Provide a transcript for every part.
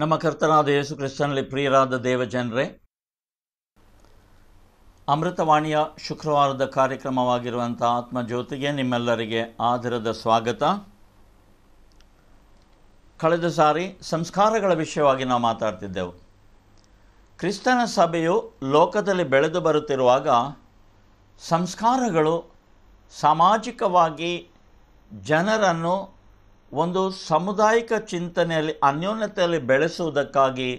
ನಮ್ಮ ಕರ್ತನಾದ ಯೇಸು ಕ್ರಿಸ್ತನಲ್ಲಿ ಪ್ರಿಯರಾದ ದೇವಜನರೇ ಅಮೃತವಾಣಿಯ ಶುಕ್ರವಾರದ ಕಾರ್ಯಕ್ರಮವಾಗಿರುವಂಥ ಆತ್ಮಜ್ಯೋತಿಗೆ ನಿಮ್ಮೆಲ್ಲರಿಗೆ ಆದರದ ಸ್ವಾಗತ ಕಳೆದ ಸಾರಿ ಸಂಸ್ಕಾರಗಳ ವಿಷಯವಾಗಿ ನಾವು ಮಾತಾಡ್ತಿದ್ದೆವು ಕ್ರಿಸ್ತನ ಸಭೆಯು ಲೋಕದಲ್ಲಿ ಬೆಳೆದು ಬರುತ್ತಿರುವಾಗ ಸಂಸ್ಕಾರಗಳು ಸಾಮಾಜಿಕವಾಗಿ ಜನರನ್ನು ಒಂದು ಸಮುದಾಯಿಕ ಚಿಂತನೆಯಲ್ಲಿ ಅನ್ಯೋನ್ಯತೆಯಲ್ಲಿ ಬೆಳೆಸುವುದಕ್ಕಾಗಿ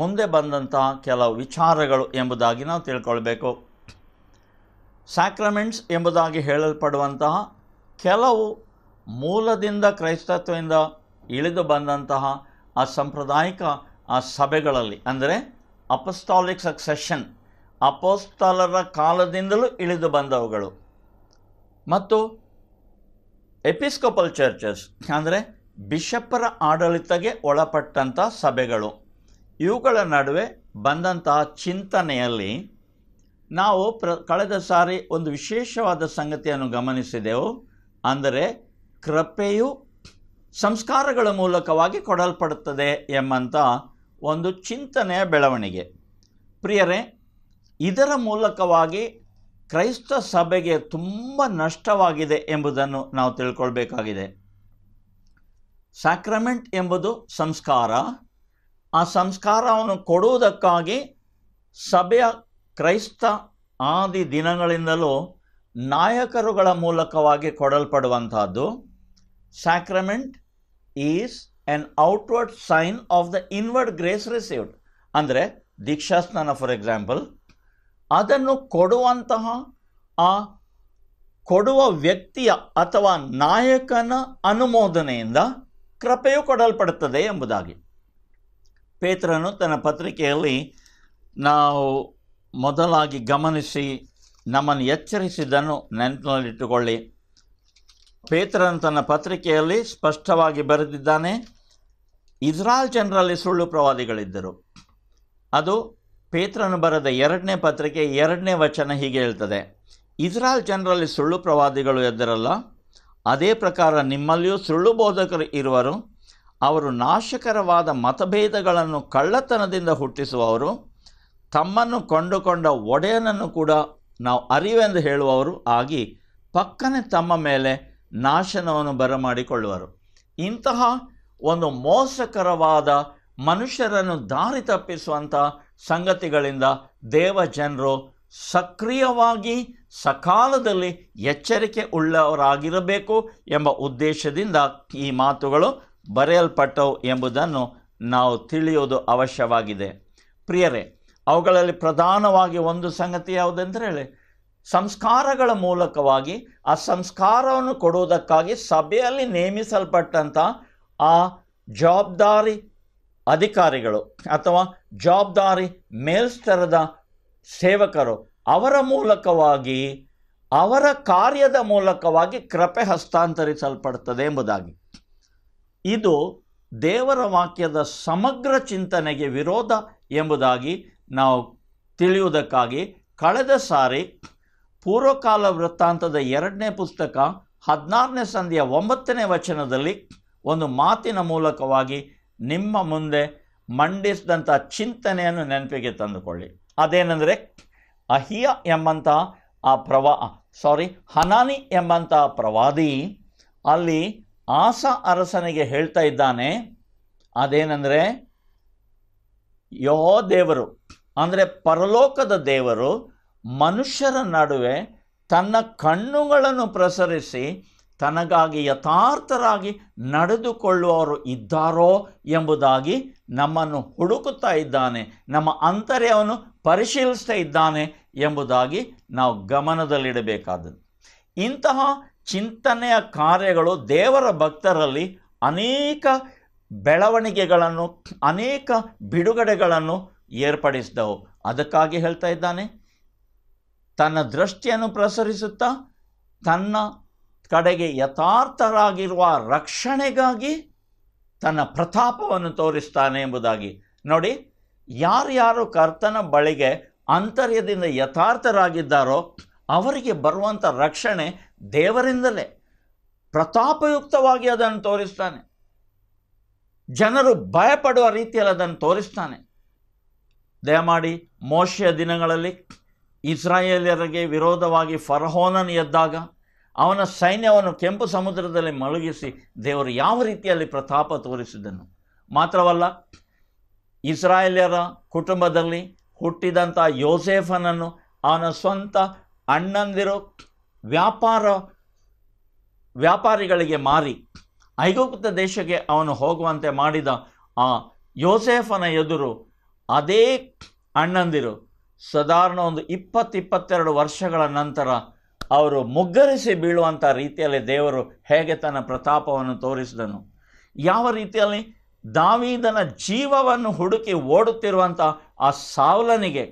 ಮುಂದೆ ಬಂದಂತಹ ಕೆಲವು ವಿಚಾರಗಳು ಎಂಬುದಾಗಿ ನಾವು ತಿಳ್ಕೊಳ್ಬೇಕು ಸ್ಯಾಕ್ರಮೆಂಟ್ಸ್ ಎಂಬುದಾಗಿ ಹೇಳಲ್ಪಡುವಂತಹ ಕೆಲವು ಮೂಲದಿಂದ ಕ್ರೈಸ್ತತ್ವದಿಂದ ಇಳಿದು ಬಂದಂತಹ ಆ ಸಾಂಪ್ರದಾಯಿಕ ಆ ಸಭೆಗಳಲ್ಲಿ ಅಂದರೆ ಅಪೋಸ್ತಾಲಿಕ್ ಸಕ್ಸೆಷನ್ ಅಪೋಸ್ತಲರ ಕಾಲದಿಂದಲೂ ಇಳಿದು ಬಂದವುಗಳು ಮತ್ತು ಎಪಿಸ್ಕೋಪಲ್ ಚರ್ಚಸ್ ಅಂದರೆ ಬಿಷಪ್ಪರ ಆಡಳಿತಗೆ ಒಳಪಟ್ಟಂಥ ಸಭೆಗಳು ಇವುಗಳ ನಡುವೆ ಬಂದಂತಹ ಚಿಂತನೆಯಲ್ಲಿ ನಾವು ಪ್ರ ಕಳೆದ ಸಾರಿ ಒಂದು ವಿಶೇಷವಾದ ಸಂಗತಿಯನ್ನು ಗಮನಿಸಿದೆವು ಅಂದರೆ ಕೃಪೆಯು ಸಂಸ್ಕಾರಗಳ ಮೂಲಕವಾಗಿ ಕೊಡಲ್ಪಡುತ್ತದೆ ಎಂಬಂಥ ಒಂದು ಚಿಂತನೆಯ ಬೆಳವಣಿಗೆ ಪ್ರಿಯರೇ ಇದರ ಮೂಲಕವಾಗಿ ಕ್ರೈಸ್ತ ಸಭೆಗೆ ತುಂಬ ನಷ್ಟವಾಗಿದೆ ಎಂಬುದನ್ನು ನಾವು ತಿಳ್ಕೊಳ್ಬೇಕಾಗಿದೆ ಸ್ಯಾಕ್ರಮೆಂಟ್ ಎಂಬುದು ಸಂಸ್ಕಾರ ಆ ಸಂಸ್ಕಾರವನ್ನು ಕೊಡುವುದಕ್ಕಾಗಿ ಸಭೆಯ ಕ್ರೈಸ್ತ ಆದಿ ದಿನಗಳಿಂದಲೂ ನಾಯಕರುಗಳ ಮೂಲಕವಾಗಿ ಕೊಡಲ್ಪಡುವಂತಹದ್ದು sacrament is an outward sign of the inward grace received ಅಂದರೆ ದೀಕ್ಷಾಸ್ನಾನ ಫಾರ್ ಎಕ್ಸಾಂಪಲ್ ಅದನ್ನು ಕೊಡುವಂತಹ ಆ ಕೊಡುವ ವ್ಯಕ್ತಿಯ ಅಥವಾ ನಾಯಕನ ಅನುಮೋದನೆಯಿಂದ ಕೃಪೆಯು ಕೊಡಲ್ಪಡುತ್ತದೆ ಎಂಬುದಾಗಿ ಪೇತ್ರನು ತನ್ನ ಪತ್ರಿಕೆಯಲ್ಲಿ ನಾವು ಮೊದಲಾಗಿ ಗಮನಿಸಿ ನಮ್ಮನ್ನು ಎಚ್ಚರಿಸಿದ್ದನ್ನು ನೆನಪಿನಲ್ಲಿಟ್ಟುಕೊಳ್ಳಿ ಪೇತ್ರನು ತನ್ನ ಪತ್ರಿಕೆಯಲ್ಲಿ ಸ್ಪಷ್ಟವಾಗಿ ಬರೆದಿದ್ದಾನೆ ಇಸ್ರಾಲ್ ಜನರಲ್ಲಿ ಸುಳ್ಳು ಪ್ರವಾದಿಗಳಿದ್ದರು ಅದು ಪೇತ್ರನು ಬರೆದ ಎರಡನೇ ಪತ್ರಿಕೆ ಎರಡನೇ ವಚನ ಹೀಗೆ ಹೇಳ್ತದೆ ಇಸ್ರಾಲ್ ಜನರಲ್ಲಿ ಸುಳ್ಳು ಪ್ರವಾದಿಗಳು ಎದ್ದರಲ್ಲ ಅದೇ ಪ್ರಕಾರ ನಿಮ್ಮಲ್ಲಿಯೂ ಸುಳ್ಳು ಬೋಧಕರು ಇರುವರು ಅವರು ನಾಶಕರವಾದ ಮತಭೇದಗಳನ್ನು ಕಳ್ಳತನದಿಂದ ಹುಟ್ಟಿಸುವವರು ತಮ್ಮನ್ನು ಕೊಂಡುಕೊಂಡ ಒಡೆಯನನ್ನು ಕೂಡ ನಾವು ಅರಿವೆಂದು ಹೇಳುವವರು ಆಗಿ ಪಕ್ಕನೆ ತಮ್ಮ ಮೇಲೆ ನಾಶನವನ್ನು ಬರಮಾಡಿಕೊಳ್ಳುವರು ಇಂತಹ ಒಂದು ಮೋಸಕರವಾದ ಮನುಷ್ಯರನ್ನು ದಾರಿ ತಪ್ಪಿಸುವಂಥ ಸಂಗತಿಗಳಿಂದ ದೇವ ಜನರು ಸಕ್ರಿಯವಾಗಿ ಸಕಾಲದಲ್ಲಿ ಎಚ್ಚರಿಕೆ ಉಳ್ಳವರಾಗಿರಬೇಕು ಎಂಬ ಉದ್ದೇಶದಿಂದ ಈ ಮಾತುಗಳು ಬರೆಯಲ್ಪಟ್ಟವು ಎಂಬುದನ್ನು ನಾವು ತಿಳಿಯುವುದು ಅವಶ್ಯವಾಗಿದೆ ಪ್ರಿಯರೇ ಅವುಗಳಲ್ಲಿ ಪ್ರಧಾನವಾಗಿ ಒಂದು ಸಂಗತಿ ಯಾವುದೆಂದರೆ ಹೇಳಿ ಸಂಸ್ಕಾರಗಳ ಮೂಲಕವಾಗಿ ಆ ಸಂಸ್ಕಾರವನ್ನು ಕೊಡುವುದಕ್ಕಾಗಿ ಸಭೆಯಲ್ಲಿ ನೇಮಿಸಲ್ಪಟ್ಟಂಥ ಆ ಜವಾಬ್ದಾರಿ ಅಧಿಕಾರಿಗಳು ಅಥವಾ ಜವಾಬ್ದಾರಿ ಮೇಲ್ಸ್ತರದ ಸೇವಕರು ಅವರ ಮೂಲಕವಾಗಿ ಅವರ ಕಾರ್ಯದ ಮೂಲಕವಾಗಿ ಕೃಪೆ ಹಸ್ತಾಂತರಿಸಲ್ಪಡ್ತದೆ ಎಂಬುದಾಗಿ ಇದು ದೇವರ ವಾಕ್ಯದ ಸಮಗ್ರ ಚಿಂತನೆಗೆ ವಿರೋಧ ಎಂಬುದಾಗಿ ನಾವು ತಿಳಿಯುವುದಕ್ಕಾಗಿ ಕಳೆದ ಸಾರಿ ಪೂರ್ವಕಾಲ ವೃತ್ತಾಂತದ ಎರಡನೇ ಪುಸ್ತಕ ಹದಿನಾರನೇ ಸಂಧಿಯ ಒಂಬತ್ತನೇ ವಚನದಲ್ಲಿ ಒಂದು ಮಾತಿನ ಮೂಲಕವಾಗಿ ನಿಮ್ಮ ಮುಂದೆ ಮಂಡಿಸಿದಂಥ ಚಿಂತನೆಯನ್ನು ನೆನಪಿಗೆ ತಂದುಕೊಳ್ಳಿ ಅದೇನೆಂದರೆ ಅಹಿಯ ಎಂಬಂಥ ಆ ಪ್ರವಾ ಸಾರಿ ಹನಾನಿ ಎಂಬಂಥ ಪ್ರವಾದಿ ಅಲ್ಲಿ ಆಸ ಅರಸನಿಗೆ ಹೇಳ್ತಾ ಇದ್ದಾನೆ ಅದೇನೆಂದರೆ ಯೋ ದೇವರು ಅಂದರೆ ಪರಲೋಕದ ದೇವರು ಮನುಷ್ಯರ ನಡುವೆ ತನ್ನ ಕಣ್ಣುಗಳನ್ನು ಪ್ರಸರಿಸಿ ತನಗಾಗಿ ಯಥಾರ್ಥರಾಗಿ ನಡೆದುಕೊಳ್ಳುವವರು ಇದ್ದಾರೋ ಎಂಬುದಾಗಿ ನಮ್ಮನ್ನು ಹುಡುಕುತ್ತಾ ಇದ್ದಾನೆ ನಮ್ಮ ಅಂತರ್ಯವನ್ನು ಪರಿಶೀಲಿಸ್ತಾ ಇದ್ದಾನೆ ಎಂಬುದಾಗಿ ನಾವು ಗಮನದಲ್ಲಿಡಬೇಕಾದದ್ದು ಇಂತಹ ಚಿಂತನೆಯ ಕಾರ್ಯಗಳು ದೇವರ ಭಕ್ತರಲ್ಲಿ ಅನೇಕ ಬೆಳವಣಿಗೆಗಳನ್ನು ಅನೇಕ ಬಿಡುಗಡೆಗಳನ್ನು ಏರ್ಪಡಿಸಿದವು ಅದಕ್ಕಾಗಿ ಹೇಳ್ತಾ ಇದ್ದಾನೆ ತನ್ನ ದೃಷ್ಟಿಯನ್ನು ಪ್ರಸರಿಸುತ್ತಾ ತನ್ನ ಕಡೆಗೆ ಯಥಾರ್ಥರಾಗಿರುವ ರಕ್ಷಣೆಗಾಗಿ ತನ್ನ ಪ್ರತಾಪವನ್ನು ತೋರಿಸ್ತಾನೆ ಎಂಬುದಾಗಿ ನೋಡಿ ಯಾರ್ಯಾರು ಕರ್ತನ ಬಳಿಗೆ ಅಂತರ್ಯದಿಂದ ಯಥಾರ್ಥರಾಗಿದ್ದಾರೋ ಅವರಿಗೆ ಬರುವಂಥ ರಕ್ಷಣೆ ದೇವರಿಂದಲೇ ಪ್ರತಾಪಯುಕ್ತವಾಗಿ ಅದನ್ನು ತೋರಿಸ್ತಾನೆ ಜನರು ಭಯಪಡುವ ರೀತಿಯಲ್ಲಿ ಅದನ್ನು ತೋರಿಸ್ತಾನೆ ದಯಮಾಡಿ ಮೋಶೆಯ ದಿನಗಳಲ್ಲಿ ಇಸ್ರಾಯೇಲಿಯರಿಗೆ ವಿರೋಧವಾಗಿ ಫರಹೋನನ್ ಎದ್ದಾಗ ಅವನ ಸೈನ್ಯವನ್ನು ಕೆಂಪು ಸಮುದ್ರದಲ್ಲಿ ಮಳುಗಿಸಿ ದೇವರು ಯಾವ ರೀತಿಯಲ್ಲಿ ಪ್ರತಾಪ ತೋರಿಸಿದನು ಮಾತ್ರವಲ್ಲ ಇಸ್ರಾಯೇಲ್ಯರ ಕುಟುಂಬದಲ್ಲಿ ಹುಟ್ಟಿದಂಥ ಯೋಸೇಫನನ್ನು ಅವನ ಸ್ವಂತ ಅಣ್ಣಂದಿರು ವ್ಯಾಪಾರ ವ್ಯಾಪಾರಿಗಳಿಗೆ ಮಾರಿ ಐಗುಪ್ತ ದೇಶಕ್ಕೆ ಅವನು ಹೋಗುವಂತೆ ಮಾಡಿದ ಆ ಯೋಸೇಫನ ಎದುರು ಅದೇ ಅಣ್ಣಂದಿರು ಸಾಧಾರಣ ಒಂದು ಇಪ್ಪತ್ತಿಪ್ಪತ್ತೆರಡು ವರ್ಷಗಳ ನಂತರ ಅವರು ಮುಗ್ಗರಿಸಿ ಬೀಳುವಂಥ ರೀತಿಯಲ್ಲಿ ದೇವರು ಹೇಗೆ ತನ್ನ ಪ್ರತಾಪವನ್ನು ತೋರಿಸಿದನು ಯಾವ ರೀತಿಯಲ್ಲಿ ದಾವಿದನ ಜೀವವನ್ನು ಹುಡುಕಿ ಓಡುತ್ತಿರುವಂಥ ಆ ಸಾವಲನಿಗೆ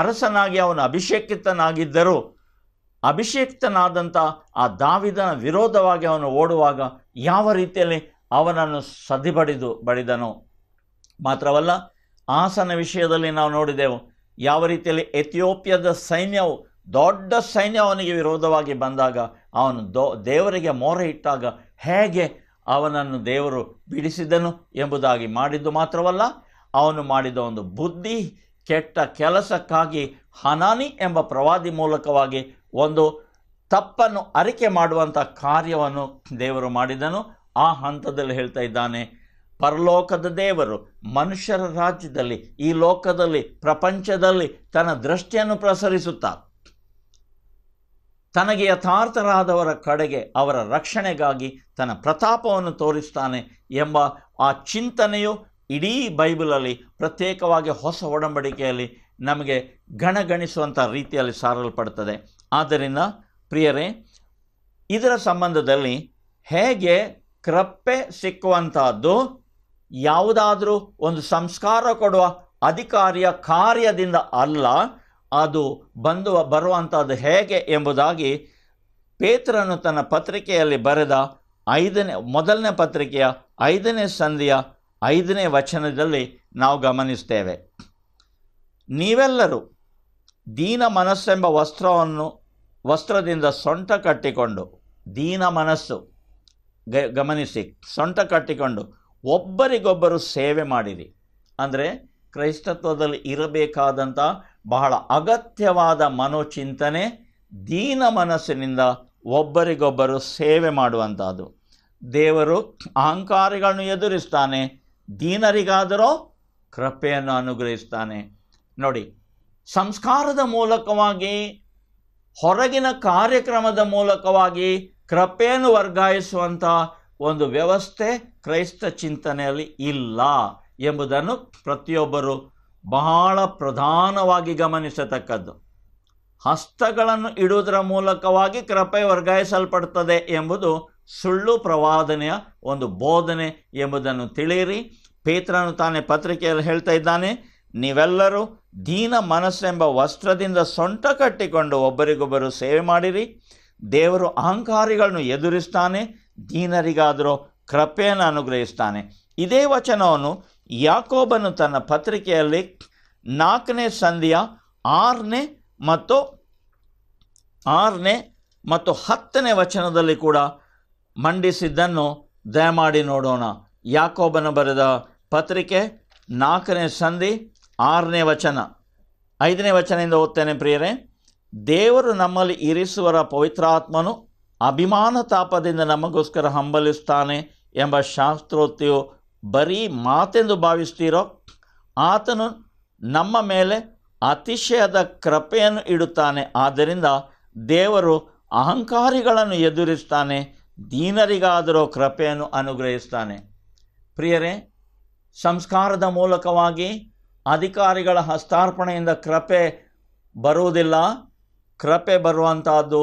ಅರಸನಾಗಿ ಅವನು ಅಭಿಷೇಕಿತನಾಗಿದ್ದರೂ ಅಭಿಷೇಕ್ತನಾದಂಥ ಆ ದಾವಿದನ ವಿರೋಧವಾಗಿ ಅವನು ಓಡುವಾಗ ಯಾವ ರೀತಿಯಲ್ಲಿ ಅವನನ್ನು ಸದಿಬಡಿದು ಬಡಿದನು ಮಾತ್ರವಲ್ಲ ಆಸನ ವಿಷಯದಲ್ಲಿ ನಾವು ನೋಡಿದೆವು ಯಾವ ರೀತಿಯಲ್ಲಿ ಎಥಿಯೋಪ್ಯದ ಸೈನ್ಯವು ದೊಡ್ಡ ಸೈನ್ಯ ಅವನಿಗೆ ವಿರೋಧವಾಗಿ ಬಂದಾಗ ಅವನು ದೋ ದೇವರಿಗೆ ಮೊರೆ ಇಟ್ಟಾಗ ಹೇಗೆ ಅವನನ್ನು ದೇವರು ಬಿಡಿಸಿದನು ಎಂಬುದಾಗಿ ಮಾಡಿದ್ದು ಮಾತ್ರವಲ್ಲ ಅವನು ಮಾಡಿದ ಒಂದು ಬುದ್ಧಿ ಕೆಟ್ಟ ಕೆಲಸಕ್ಕಾಗಿ ಹನಾನಿ ಎಂಬ ಪ್ರವಾದಿ ಮೂಲಕವಾಗಿ ಒಂದು ತಪ್ಪನ್ನು ಅರಿಕೆ ಮಾಡುವಂಥ ಕಾರ್ಯವನ್ನು ದೇವರು ಮಾಡಿದನು ಆ ಹಂತದಲ್ಲಿ ಹೇಳ್ತಾ ಇದ್ದಾನೆ ಪರಲೋಕದ ದೇವರು ಮನುಷ್ಯರ ರಾಜ್ಯದಲ್ಲಿ ಈ ಲೋಕದಲ್ಲಿ ಪ್ರಪಂಚದಲ್ಲಿ ತನ್ನ ದೃಷ್ಟಿಯನ್ನು ಪ್ರಸರಿಸುತ್ತಾ ತನಗೆ ಯಥಾರ್ಥರಾದವರ ಕಡೆಗೆ ಅವರ ರಕ್ಷಣೆಗಾಗಿ ತನ್ನ ಪ್ರತಾಪವನ್ನು ತೋರಿಸ್ತಾನೆ ಎಂಬ ಆ ಚಿಂತನೆಯು ಇಡೀ ಬೈಬಲಲ್ಲಿ ಪ್ರತ್ಯೇಕವಾಗಿ ಹೊಸ ಒಡಂಬಡಿಕೆಯಲ್ಲಿ ನಮಗೆ ಗಣಗಣಿಸುವಂಥ ರೀತಿಯಲ್ಲಿ ಸಾರಲ್ಪಡ್ತದೆ ಆದ್ದರಿಂದ ಪ್ರಿಯರೇ ಇದರ ಸಂಬಂಧದಲ್ಲಿ ಹೇಗೆ ಕೃಪೆ ಸಿಕ್ಕುವಂತಹದ್ದು ಯಾವುದಾದರೂ ಒಂದು ಸಂಸ್ಕಾರ ಕೊಡುವ ಅಧಿಕಾರಿಯ ಕಾರ್ಯದಿಂದ ಅಲ್ಲ ಅದು ಬಂದು ಬರುವಂಥದ್ದು ಹೇಗೆ ಎಂಬುದಾಗಿ ಪೇತ್ರನು ತನ್ನ ಪತ್ರಿಕೆಯಲ್ಲಿ ಬರೆದ ಐದನೇ ಮೊದಲನೇ ಪತ್ರಿಕೆಯ ಐದನೇ ಸಂಧಿಯ ಐದನೇ ವಚನದಲ್ಲಿ ನಾವು ಗಮನಿಸ್ತೇವೆ ನೀವೆಲ್ಲರೂ ದೀನ ಮನಸ್ಸೆಂಬ ವಸ್ತ್ರವನ್ನು ವಸ್ತ್ರದಿಂದ ಸೊಂಟ ಕಟ್ಟಿಕೊಂಡು ದೀನ ಮನಸ್ಸು ಗ ಗಮನಿಸಿ ಸೊಂಟ ಕಟ್ಟಿಕೊಂಡು ಒಬ್ಬರಿಗೊಬ್ಬರು ಸೇವೆ ಮಾಡಿರಿ ಅಂದರೆ ಕ್ರೈಸ್ತತ್ವದಲ್ಲಿ ಇರಬೇಕಾದಂಥ ಬಹಳ ಅಗತ್ಯವಾದ ಮನೋಚಿಂತನೆ ದೀನ ಮನಸ್ಸಿನಿಂದ ಒಬ್ಬರಿಗೊಬ್ಬರು ಸೇವೆ ಮಾಡುವಂಥದ್ದು ದೇವರು ಅಹಂಕಾರಿಗಳನ್ನು ಎದುರಿಸ್ತಾನೆ ದೀನರಿಗಾದರೂ ಕೃಪೆಯನ್ನು ಅನುಗ್ರಹಿಸ್ತಾನೆ ನೋಡಿ ಸಂಸ್ಕಾರದ ಮೂಲಕವಾಗಿ ಹೊರಗಿನ ಕಾರ್ಯಕ್ರಮದ ಮೂಲಕವಾಗಿ ಕೃಪೆಯನ್ನು ವರ್ಗಾಯಿಸುವಂಥ ಒಂದು ವ್ಯವಸ್ಥೆ ಕ್ರೈಸ್ತ ಚಿಂತನೆಯಲ್ಲಿ ಇಲ್ಲ ಎಂಬುದನ್ನು ಪ್ರತಿಯೊಬ್ಬರು ಬಹಳ ಪ್ರಧಾನವಾಗಿ ಗಮನಿಸತಕ್ಕದ್ದು ಹಸ್ತಗಳನ್ನು ಇಡುವುದರ ಮೂಲಕವಾಗಿ ಕೃಪೆ ವರ್ಗಾಯಿಸಲ್ಪಡ್ತದೆ ಎಂಬುದು ಸುಳ್ಳು ಪ್ರವಾದನೆಯ ಒಂದು ಬೋಧನೆ ಎಂಬುದನ್ನು ತಿಳಿಯಿರಿ ಪೇತ್ರನು ತಾನೇ ಪತ್ರಿಕೆಯಲ್ಲಿ ಹೇಳ್ತಾ ಇದ್ದಾನೆ ನೀವೆಲ್ಲರೂ ದೀನ ಮನಸ್ಸೆಂಬ ವಸ್ತ್ರದಿಂದ ಸೊಂಟ ಕಟ್ಟಿಕೊಂಡು ಒಬ್ಬರಿಗೊಬ್ಬರು ಸೇವೆ ಮಾಡಿರಿ ದೇವರು ಅಹಂಕಾರಿಗಳನ್ನು ಎದುರಿಸ್ತಾನೆ ದೀನರಿಗಾದರೂ ಕೃಪೆಯನ್ನು ಅನುಗ್ರಹಿಸ್ತಾನೆ ಇದೇ ವಚನವನ್ನು ಯಾಕೋಬನು ತನ್ನ ಪತ್ರಿಕೆಯಲ್ಲಿ ನಾಲ್ಕನೇ ಸಂಧಿಯ ಆರನೇ ಮತ್ತು ಆರನೇ ಮತ್ತು ಹತ್ತನೇ ವಚನದಲ್ಲಿ ಕೂಡ ಮಂಡಿಸಿದ್ದನ್ನು ದಯಮಾಡಿ ನೋಡೋಣ ಯಾಕೋಬನು ಬರೆದ ಪತ್ರಿಕೆ ನಾಲ್ಕನೇ ಸಂಧಿ ಆರನೇ ವಚನ ಐದನೇ ವಚನದಿಂದ ಓದ್ತೇನೆ ಪ್ರಿಯರೇ ದೇವರು ನಮ್ಮಲ್ಲಿ ಇರಿಸುವರ ಪವಿತ್ರಾತ್ಮನು ಅಭಿಮಾನ ತಾಪದಿಂದ ನಮಗೋಸ್ಕರ ಹಂಬಲಿಸ್ತಾನೆ ಎಂಬ ಶಾಸ್ತ್ರೋಕ್ತಿಯು ಬರೀ ಮಾತೆಂದು ಭಾವಿಸ್ತೀರೋ ಆತನು ನಮ್ಮ ಮೇಲೆ ಅತಿಶಯದ ಕೃಪೆಯನ್ನು ಇಡುತ್ತಾನೆ ಆದ್ದರಿಂದ ದೇವರು ಅಹಂಕಾರಿಗಳನ್ನು ಎದುರಿಸ್ತಾನೆ ದೀನರಿಗಾದರೂ ಕೃಪೆಯನ್ನು ಅನುಗ್ರಹಿಸ್ತಾನೆ ಪ್ರಿಯರೇ ಸಂಸ್ಕಾರದ ಮೂಲಕವಾಗಿ ಅಧಿಕಾರಿಗಳ ಹಸ್ತಾರ್ಪಣೆಯಿಂದ ಕೃಪೆ ಬರುವುದಿಲ್ಲ ಕೃಪೆ ಬರುವಂತಹದ್ದು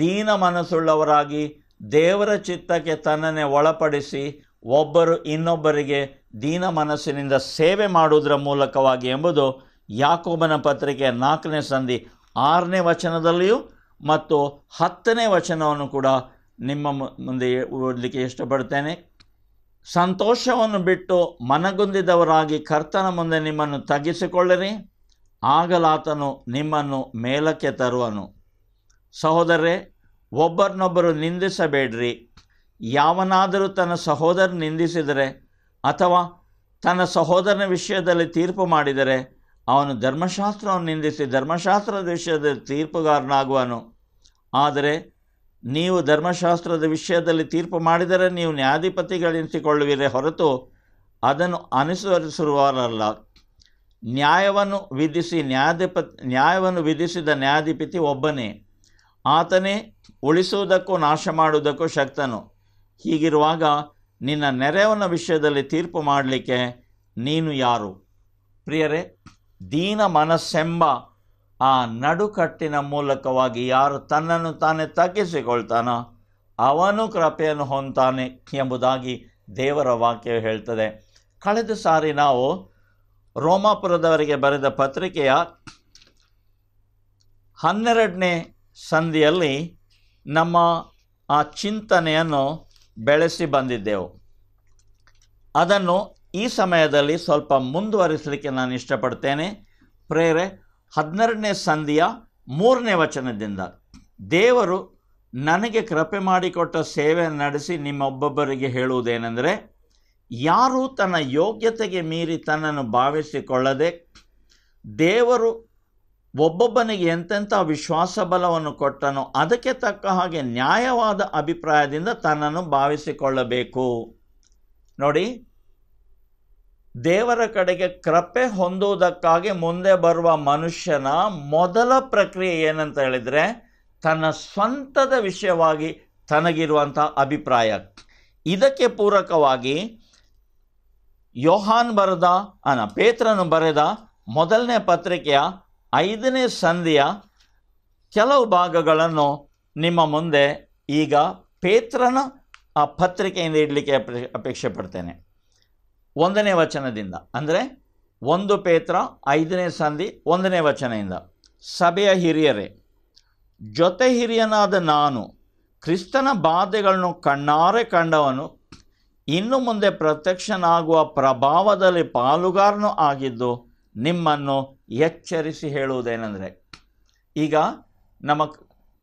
ದೀನ ಮನಸ್ಸುಳ್ಳವರಾಗಿ ದೇವರ ಚಿತ್ತಕ್ಕೆ ತನ್ನನ್ನೇ ಒಳಪಡಿಸಿ ಒಬ್ಬರು ಇನ್ನೊಬ್ಬರಿಗೆ ದೀನ ಮನಸ್ಸಿನಿಂದ ಸೇವೆ ಮಾಡುವುದರ ಮೂಲಕವಾಗಿ ಎಂಬುದು ಯಾಕೋಬನ ಪತ್ರಿಕೆಯ ನಾಲ್ಕನೇ ಸಂಧಿ ಆರನೇ ವಚನದಲ್ಲಿಯೂ ಮತ್ತು ಹತ್ತನೇ ವಚನವನ್ನು ಕೂಡ ನಿಮ್ಮ ಮುಂದೆ ಓದಲಿಕ್ಕೆ ಇಷ್ಟಪಡ್ತೇನೆ ಸಂತೋಷವನ್ನು ಬಿಟ್ಟು ಮನಗುಂದಿದವರಾಗಿ ಕರ್ತನ ಮುಂದೆ ನಿಮ್ಮನ್ನು ತಗ್ಗಿಸಿಕೊಳ್ಳಿರಿ ಆಗಲಾತನು ನಿಮ್ಮನ್ನು ಮೇಲಕ್ಕೆ ತರುವನು ಸಹೋದರೇ ಒಬ್ಬರನ್ನೊಬ್ಬರು ನಿಂದಿಸಬೇಡ್ರಿ ಯಾವನಾದರೂ ತನ್ನ ಸಹೋದರ ನಿಂದಿಸಿದರೆ ಅಥವಾ ತನ್ನ ಸಹೋದರನ ವಿಷಯದಲ್ಲಿ ತೀರ್ಪು ಮಾಡಿದರೆ ಅವನು ಧರ್ಮಶಾಸ್ತ್ರವನ್ನು ನಿಂದಿಸಿ ಧರ್ಮಶಾಸ್ತ್ರದ ವಿಷಯದಲ್ಲಿ ತೀರ್ಪುಗಾರನಾಗುವನು ಆದರೆ ನೀವು ಧರ್ಮಶಾಸ್ತ್ರದ ವಿಷಯದಲ್ಲಿ ತೀರ್ಪು ಮಾಡಿದರೆ ನೀವು ನ್ಯಾಯಾಧಿಪತಿಗಳೆನಿಸಿಕೊಳ್ಳುವಿರೇ ಹೊರತು ಅದನ್ನು ಅನುಸರಿಸಿರುವವರಲ್ಲ ನ್ಯಾಯವನ್ನು ವಿಧಿಸಿ ನ್ಯಾಯಾಧಿಪ ನ್ಯಾಯವನ್ನು ವಿಧಿಸಿದ ನ್ಯಾಯಾಧಿಪತಿ ಒಬ್ಬನೇ ಆತನೇ ಉಳಿಸುವುದಕ್ಕೂ ನಾಶ ಮಾಡುವುದಕ್ಕೂ ಶಕ್ತನು ಹೀಗಿರುವಾಗ ನಿನ್ನ ನೆರೆಯವನ ವಿಷಯದಲ್ಲಿ ತೀರ್ಪು ಮಾಡಲಿಕ್ಕೆ ನೀನು ಯಾರು ಪ್ರಿಯರೇ ದೀನ ಮನಸ್ಸೆಂಬ ಆ ನಡುಕಟ್ಟಿನ ಮೂಲಕವಾಗಿ ಯಾರು ತನ್ನನ್ನು ತಾನೇ ತಗ್ಗಿಸಿಕೊಳ್ತಾನ ಅವನು ಕೃಪೆಯನ್ನು ಹೊಂತಾನೆ ಎಂಬುದಾಗಿ ದೇವರ ವಾಕ್ಯ ಹೇಳ್ತದೆ ಕಳೆದ ಸಾರಿ ನಾವು ರೋಮಾಪುರದವರಿಗೆ ಬರೆದ ಪತ್ರಿಕೆಯ ಹನ್ನೆರಡನೇ ಸಂಧಿಯಲ್ಲಿ ನಮ್ಮ ಆ ಚಿಂತನೆಯನ್ನು ಬೆಳೆಸಿ ಬಂದಿದ್ದೆವು ಅದನ್ನು ಈ ಸಮಯದಲ್ಲಿ ಸ್ವಲ್ಪ ಮುಂದುವರಿಸಲಿಕ್ಕೆ ನಾನು ಇಷ್ಟಪಡ್ತೇನೆ ಪ್ರೇರೆ ಹದಿನೆರಡನೇ ಸಂಧಿಯ ಮೂರನೇ ವಚನದಿಂದ ದೇವರು ನನಗೆ ಕೃಪೆ ಮಾಡಿಕೊಟ್ಟ ಸೇವೆ ನಡೆಸಿ ನಿಮ್ಮೊಬ್ಬೊಬ್ಬರಿಗೆ ಹೇಳುವುದೇನೆಂದರೆ ಯಾರೂ ತನ್ನ ಯೋಗ್ಯತೆಗೆ ಮೀರಿ ತನ್ನನ್ನು ಭಾವಿಸಿಕೊಳ್ಳದೆ ದೇವರು ಒಬ್ಬೊಬ್ಬನಿಗೆ ಎಂತೆಂಥ ವಿಶ್ವಾಸ ಬಲವನ್ನು ಕೊಟ್ಟನೋ ಅದಕ್ಕೆ ತಕ್ಕ ಹಾಗೆ ನ್ಯಾಯವಾದ ಅಭಿಪ್ರಾಯದಿಂದ ತನ್ನನ್ನು ಭಾವಿಸಿಕೊಳ್ಳಬೇಕು ನೋಡಿ ದೇವರ ಕಡೆಗೆ ಕೃಪೆ ಹೊಂದುವುದಕ್ಕಾಗಿ ಮುಂದೆ ಬರುವ ಮನುಷ್ಯನ ಮೊದಲ ಪ್ರಕ್ರಿಯೆ ಏನಂತ ಹೇಳಿದರೆ ತನ್ನ ಸ್ವಂತದ ವಿಷಯವಾಗಿ ತನಗಿರುವಂಥ ಅಭಿಪ್ರಾಯ ಇದಕ್ಕೆ ಪೂರಕವಾಗಿ ಯೋಹಾನ್ ಬರೆದ ಅನ ಪೇತ್ರನು ಬರೆದ ಮೊದಲನೇ ಪತ್ರಿಕೆಯ ಐದನೇ ಸಂಧಿಯ ಕೆಲವು ಭಾಗಗಳನ್ನು ನಿಮ್ಮ ಮುಂದೆ ಈಗ ಪೇತ್ರನ ಆ ಪತ್ರಿಕೆಯಿಂದ ಇಡಲಿಕ್ಕೆ ಅಪೇಕ್ಷೆ ಪಡ್ತೇನೆ ಒಂದನೇ ವಚನದಿಂದ ಅಂದರೆ ಒಂದು ಪೇತ್ರ ಐದನೇ ಸಂಧಿ ಒಂದನೇ ವಚನದಿಂದ ಸಭೆಯ ಹಿರಿಯರೇ ಜೊತೆ ಹಿರಿಯನಾದ ನಾನು ಕ್ರಿಸ್ತನ ಬಾಧೆಗಳನ್ನು ಕಣ್ಣಾರೆ ಕಂಡವನು ಇನ್ನು ಮುಂದೆ ಪ್ರತ್ಯಕ್ಷನಾಗುವ ಪ್ರಭಾವದಲ್ಲಿ ಪಾಲುಗಾರನು ಆಗಿದ್ದು ನಿಮ್ಮನ್ನು ಎಚ್ಚರಿಸಿ ಹೇಳುವುದೇನೆಂದರೆ ಈಗ ನಮ್ಮ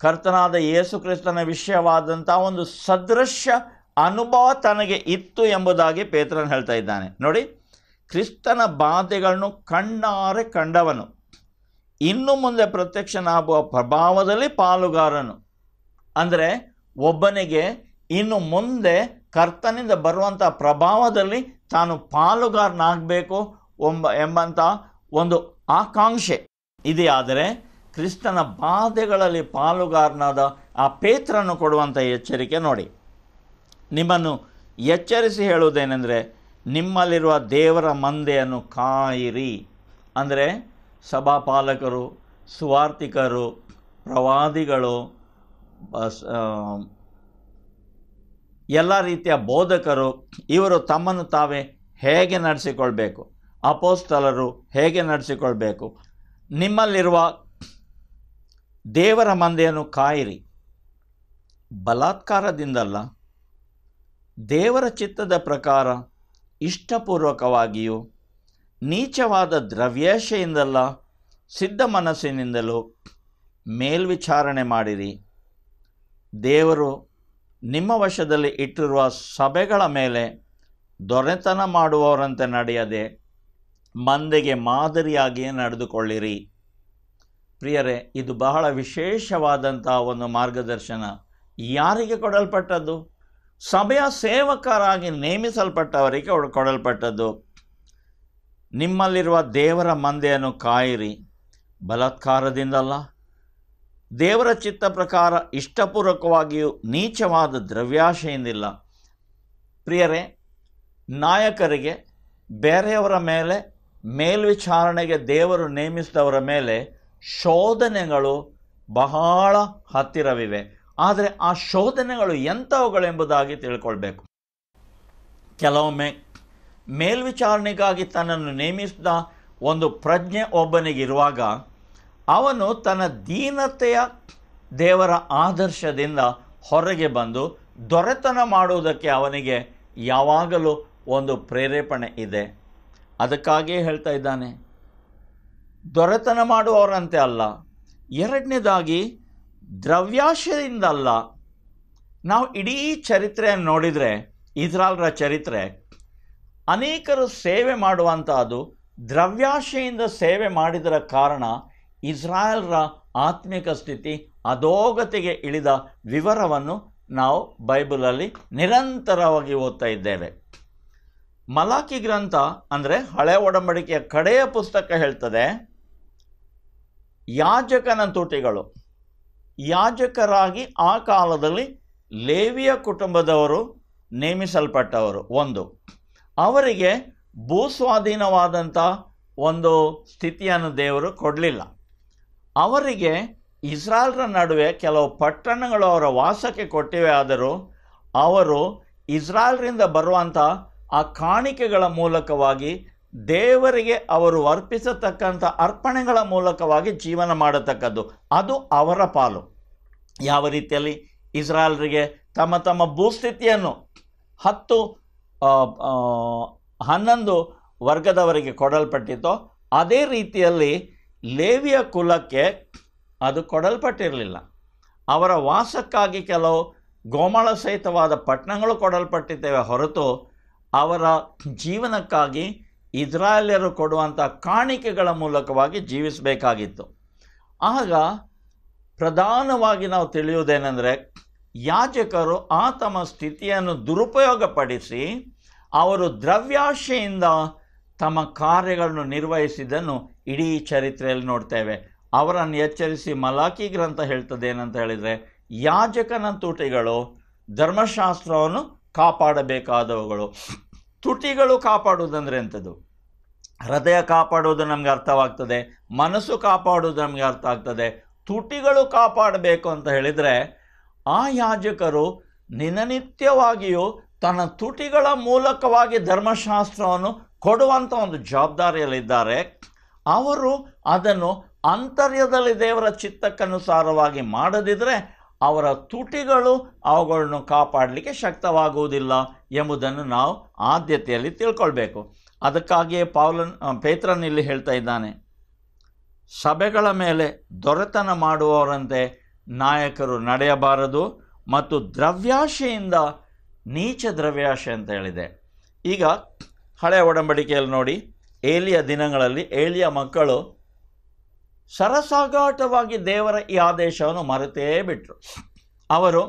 ಕರ್ತನಾದ ಯೇಸು ಕ್ರಿಸ್ತನ ವಿಷಯವಾದಂಥ ಒಂದು ಸದೃಶ್ಯ ಅನುಭವ ತನಗೆ ಇತ್ತು ಎಂಬುದಾಗಿ ಪೇತ್ರನ್ ಹೇಳ್ತಾ ಇದ್ದಾನೆ ನೋಡಿ ಕ್ರಿಸ್ತನ ಬಾಧೆಗಳನ್ನು ಕಣ್ಣಾರೆ ಕಂಡವನು ಇನ್ನು ಮುಂದೆ ಪ್ರತ್ಯಕ್ಷನಾಗುವ ಪ್ರಭಾವದಲ್ಲಿ ಪಾಲುಗಾರನು ಅಂದರೆ ಒಬ್ಬನಿಗೆ ಇನ್ನು ಮುಂದೆ ಕರ್ತನಿಂದ ಬರುವಂಥ ಪ್ರಭಾವದಲ್ಲಿ ತಾನು ಪಾಲುಗಾರನಾಗಬೇಕು ಒಂಬ ಎಂಬಂಥ ಒಂದು ಆಕಾಂಕ್ಷೆ ಇದೆಯಾದರೆ ಕ್ರಿಸ್ತನ ಬಾಧೆಗಳಲ್ಲಿ ಪಾಲುಗಾರನಾದ ಆ ಪೇತ್ರನ್ನು ಕೊಡುವಂಥ ಎಚ್ಚರಿಕೆ ನೋಡಿ ನಿಮ್ಮನ್ನು ಎಚ್ಚರಿಸಿ ಹೇಳುವುದೇನೆಂದರೆ ನಿಮ್ಮಲ್ಲಿರುವ ದೇವರ ಮಂದೆಯನ್ನು ಕಾಯಿರಿ ಅಂದರೆ ಸಭಾಪಾಲಕರು ಸುವಾರ್ಥಿಕರು ಪ್ರವಾದಿಗಳು ಎಲ್ಲ ರೀತಿಯ ಬೋಧಕರು ಇವರು ತಮ್ಮನ್ನು ತಾವೇ ಹೇಗೆ ನಡೆಸಿಕೊಳ್ಬೇಕು ಅಪೋಸ್ತಲರು ಹೇಗೆ ನಡೆಸಿಕೊಳ್ಬೇಕು ನಿಮ್ಮಲ್ಲಿರುವ ದೇವರ ಮಂದೆಯನ್ನು ಕಾಯಿರಿ ಬಲಾತ್ಕಾರದಿಂದಲ್ಲ ದೇವರ ಚಿತ್ತದ ಪ್ರಕಾರ ಇಷ್ಟಪೂರ್ವಕವಾಗಿಯೂ ನೀಚವಾದ ದ್ರವ್ಯೇಶೆಯಿಂದಲ್ಲ ಸಿದ್ಧ ಮನಸ್ಸಿನಿಂದಲೂ ಮೇಲ್ವಿಚಾರಣೆ ಮಾಡಿರಿ ದೇವರು ನಿಮ್ಮ ವಶದಲ್ಲಿ ಇಟ್ಟಿರುವ ಸಭೆಗಳ ಮೇಲೆ ದೊರೆತನ ಮಾಡುವವರಂತೆ ನಡೆಯದೆ ಮಂದೆಗೆ ಮಾದರಿಯಾಗಿಯೇ ನಡೆದುಕೊಳ್ಳಿರಿ ಪ್ರಿಯರೇ ಇದು ಬಹಳ ವಿಶೇಷವಾದಂಥ ಒಂದು ಮಾರ್ಗದರ್ಶನ ಯಾರಿಗೆ ಕೊಡಲ್ಪಟ್ಟದ್ದು ಸಭೆಯ ಸೇವಕರಾಗಿ ನೇಮಿಸಲ್ಪಟ್ಟವರಿಗೆ ಕೊಡಲ್ಪಟ್ಟದ್ದು ನಿಮ್ಮಲ್ಲಿರುವ ದೇವರ ಮಂದೆಯನ್ನು ಕಾಯಿರಿ ಬಲತ್ಕಾರದಿಂದಲ್ಲ ದೇವರ ಚಿತ್ತ ಪ್ರಕಾರ ಇಷ್ಟಪೂರ್ವಕವಾಗಿಯೂ ನೀಚವಾದ ದ್ರವ್ಯಾಶೆಯಿಂದಿಲ್ಲ ಪ್ರಿಯರೇ ನಾಯಕರಿಗೆ ಬೇರೆಯವರ ಮೇಲೆ ಮೇಲ್ವಿಚಾರಣೆಗೆ ದೇವರು ನೇಮಿಸಿದವರ ಮೇಲೆ ಶೋಧನೆಗಳು ಬಹಳ ಹತ್ತಿರವಿವೆ ಆದರೆ ಆ ಶೋಧನೆಗಳು ಎಂಥವುಗಳೆಂಬುದಾಗಿ ತಿಳ್ಕೊಳ್ಬೇಕು ಕೆಲವೊಮ್ಮೆ ಮೇಲ್ವಿಚಾರಣೆಗಾಗಿ ತನ್ನನ್ನು ನೇಮಿಸಿದ ಒಂದು ಪ್ರಜ್ಞೆ ಒಬ್ಬನಿಗಿರುವಾಗ ಅವನು ತನ್ನ ದೀನತೆಯ ದೇವರ ಆದರ್ಶದಿಂದ ಹೊರಗೆ ಬಂದು ದೊರೆತನ ಮಾಡುವುದಕ್ಕೆ ಅವನಿಗೆ ಯಾವಾಗಲೂ ಒಂದು ಪ್ರೇರೇಪಣೆ ಇದೆ ಅದಕ್ಕಾಗೇ ಹೇಳ್ತಾ ಇದ್ದಾನೆ ದೊರೆತನ ಮಾಡುವವರಂತೆ ಅಲ್ಲ ಎರಡನೇದಾಗಿ ದ್ರವ್ಯಾಶಯದಿಂದ ಅಲ್ಲ ನಾವು ಇಡೀ ಚರಿತ್ರೆಯನ್ನು ನೋಡಿದರೆ ಇಸ್ರಾಲ್ರ ಚರಿತ್ರೆ ಅನೇಕರು ಸೇವೆ ಮಾಡುವಂಥದ್ದು ದ್ರವ್ಯಾಶೆಯಿಂದ ಸೇವೆ ಮಾಡಿದರ ಕಾರಣ ಇಸ್ರಾಯಲ್ರ ಆತ್ಮಿಕ ಸ್ಥಿತಿ ಅಧೋಗತಿಗೆ ಇಳಿದ ವಿವರವನ್ನು ನಾವು ಬೈಬಲಲ್ಲಿ ನಿರಂತರವಾಗಿ ಓದ್ತಾ ಇದ್ದೇವೆ ಮಲಾಕಿ ಗ್ರಂಥ ಅಂದರೆ ಹಳೆ ಒಡಂಬಡಿಕೆಯ ಕಡೆಯ ಪುಸ್ತಕ ಹೇಳ್ತದೆ ಯಾಜಕನ ತುಟಿಗಳು ಯಾಜಕರಾಗಿ ಆ ಕಾಲದಲ್ಲಿ ಲೇವಿಯ ಕುಟುಂಬದವರು ನೇಮಿಸಲ್ಪಟ್ಟವರು ಒಂದು ಅವರಿಗೆ ಭೂಸ್ವಾಧೀನವಾದಂಥ ಒಂದು ಸ್ಥಿತಿಯನ್ನು ದೇವರು ಕೊಡಲಿಲ್ಲ ಅವರಿಗೆ ಇಸ್ರಾಲ್ರ ನಡುವೆ ಕೆಲವು ಪಟ್ಟಣಗಳು ಅವರ ವಾಸಕ್ಕೆ ಕೊಟ್ಟಿವೆ ಆದರೂ ಅವರು ಇಸ್ರಾಲ್ರಿಂದ ಬರುವಂಥ ಆ ಕಾಣಿಕೆಗಳ ಮೂಲಕವಾಗಿ ದೇವರಿಗೆ ಅವರು ಅರ್ಪಿಸತಕ್ಕಂಥ ಅರ್ಪಣೆಗಳ ಮೂಲಕವಾಗಿ ಜೀವನ ಮಾಡತಕ್ಕದ್ದು ಅದು ಅವರ ಪಾಲು ಯಾವ ರೀತಿಯಲ್ಲಿ ಇಸ್ರಾಲ್ರಿಗೆ ತಮ್ಮ ತಮ್ಮ ಭೂಸ್ಥಿತಿಯನ್ನು ಹತ್ತು ಹನ್ನೊಂದು ವರ್ಗದವರಿಗೆ ಕೊಡಲ್ಪಟ್ಟಿತೋ ಅದೇ ರೀತಿಯಲ್ಲಿ ಲೇವಿಯ ಕುಲಕ್ಕೆ ಅದು ಕೊಡಲ್ಪಟ್ಟಿರಲಿಲ್ಲ ಅವರ ವಾಸಕ್ಕಾಗಿ ಕೆಲವು ಗೋಮಾಳ ಸಹಿತವಾದ ಪಟ್ಟಣಗಳು ಕೊಡಲ್ಪಟ್ಟಿದ್ದೇವೆ ಹೊರತು ಅವರ ಜೀವನಕ್ಕಾಗಿ ಇಸ್ರಾಯೇಲರು ಕೊಡುವಂಥ ಕಾಣಿಕೆಗಳ ಮೂಲಕವಾಗಿ ಜೀವಿಸಬೇಕಾಗಿತ್ತು ಆಗ ಪ್ರಧಾನವಾಗಿ ನಾವು ತಿಳಿಯುವುದೇನೆಂದರೆ ಯಾಜಕರು ಆ ತಮ್ಮ ಸ್ಥಿತಿಯನ್ನು ದುರುಪಯೋಗಪಡಿಸಿ ಅವರು ದ್ರವ್ಯಾಶೆಯಿಂದ ತಮ್ಮ ಕಾರ್ಯಗಳನ್ನು ನಿರ್ವಹಿಸಿದ್ದನ್ನು ಇಡೀ ಚರಿತ್ರೆಯಲ್ಲಿ ನೋಡ್ತೇವೆ ಅವರನ್ನು ಎಚ್ಚರಿಸಿ ಮಲಾಖಿ ಗ್ರಂಥ ಹೇಳ್ತದೆ ಏನಂತ ಹೇಳಿದರೆ ಯಾಜಕನ ತುಟಿಗಳು ಧರ್ಮಶಾಸ್ತ್ರವನ್ನು ಕಾಪಾಡಬೇಕಾದವುಗಳು ತುಟಿಗಳು ಕಾಪಾಡುವುದಂದ್ರೆ ಎಂಥದ್ದು ಹೃದಯ ಕಾಪಾಡುವುದು ನಮಗೆ ಅರ್ಥವಾಗ್ತದೆ ಮನಸ್ಸು ಕಾಪಾಡುವುದು ನಮಗೆ ಅರ್ಥ ಆಗ್ತದೆ ತುಟಿಗಳು ಕಾಪಾಡಬೇಕು ಅಂತ ಹೇಳಿದರೆ ಆ ಯಾಜಕರು ದಿನನಿತ್ಯವಾಗಿಯೂ ತನ್ನ ತುಟಿಗಳ ಮೂಲಕವಾಗಿ ಧರ್ಮಶಾಸ್ತ್ರವನ್ನು ಕೊಡುವಂಥ ಒಂದು ಜವಾಬ್ದಾರಿಯಲ್ಲಿದ್ದಾರೆ ಅವರು ಅದನ್ನು ಅಂತರ್ಯದಲ್ಲಿ ದೇವರ ಚಿತ್ತಕ್ಕನುಸಾರವಾಗಿ ಮಾಡದಿದ್ದರೆ ಅವರ ತುಟಿಗಳು ಅವುಗಳನ್ನು ಕಾಪಾಡಲಿಕ್ಕೆ ಶಕ್ತವಾಗುವುದಿಲ್ಲ ಎಂಬುದನ್ನು ನಾವು ಆದ್ಯತೆಯಲ್ಲಿ ತಿಳ್ಕೊಳ್ಬೇಕು ಅದಕ್ಕಾಗಿಯೇ ಪೌಲನ್ ಪೇತ್ರನ್ ಇಲ್ಲಿ ಹೇಳ್ತಾ ಇದ್ದಾನೆ ಸಭೆಗಳ ಮೇಲೆ ದೊರೆತನ ಮಾಡುವವರಂತೆ ನಾಯಕರು ನಡೆಯಬಾರದು ಮತ್ತು ದ್ರವ್ಯಾಶೆಯಿಂದ ನೀಚ ದ್ರವ್ಯಾಶೆ ಅಂತ ಹೇಳಿದೆ ಈಗ ಹಳೆಯ ಒಡಂಬಡಿಕೆಯಲ್ಲಿ ನೋಡಿ ಏಲಿಯ ದಿನಗಳಲ್ಲಿ ಏಲಿಯ ಮಕ್ಕಳು ಸರಸಾಗಾಟವಾಗಿ ದೇವರ ಈ ಆದೇಶವನ್ನು ಮರೆತೇ ಬಿಟ್ಟರು ಅವರು